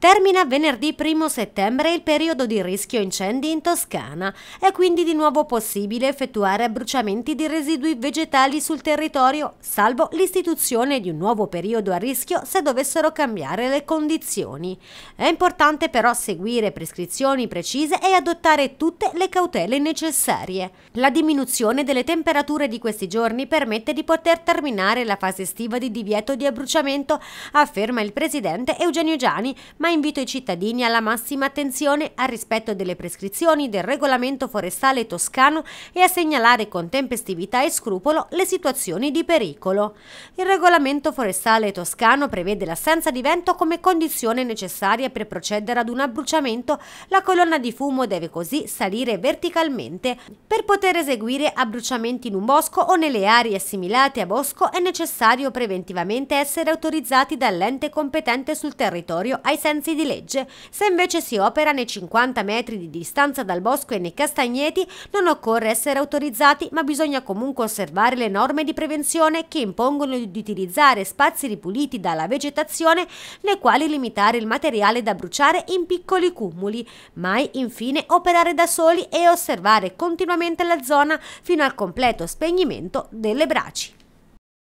Termina venerdì 1 settembre il periodo di rischio incendi in Toscana. È quindi di nuovo possibile effettuare bruciamenti di residui vegetali sul territorio, salvo l'istituzione di un nuovo periodo a rischio se dovessero cambiare le condizioni. È importante però seguire prescrizioni precise e adottare tutte le cautele necessarie. La diminuzione delle temperature di questi giorni permette di poter terminare la fase estiva di divieto di abbruciamento, afferma il presidente Eugenio Giani, ma invito i cittadini alla massima attenzione al rispetto delle prescrizioni del regolamento forestale toscano e a segnalare con tempestività e scrupolo le situazioni di pericolo. Il regolamento forestale toscano prevede l'assenza di vento come condizione necessaria per procedere ad un abbruciamento, la colonna di fumo deve così salire verticalmente. Per poter eseguire abbruciamenti in un bosco o nelle aree assimilate a bosco è necessario preventivamente essere autorizzati dall'ente competente sul territorio ai sensi sensi di legge. Se invece si opera nei 50 metri di distanza dal bosco e nei castagneti, non occorre essere autorizzati, ma bisogna comunque osservare le norme di prevenzione che impongono di utilizzare spazi ripuliti dalla vegetazione, le quali limitare il materiale da bruciare in piccoli cumuli. Mai, infine, operare da soli e osservare continuamente la zona fino al completo spegnimento delle braci.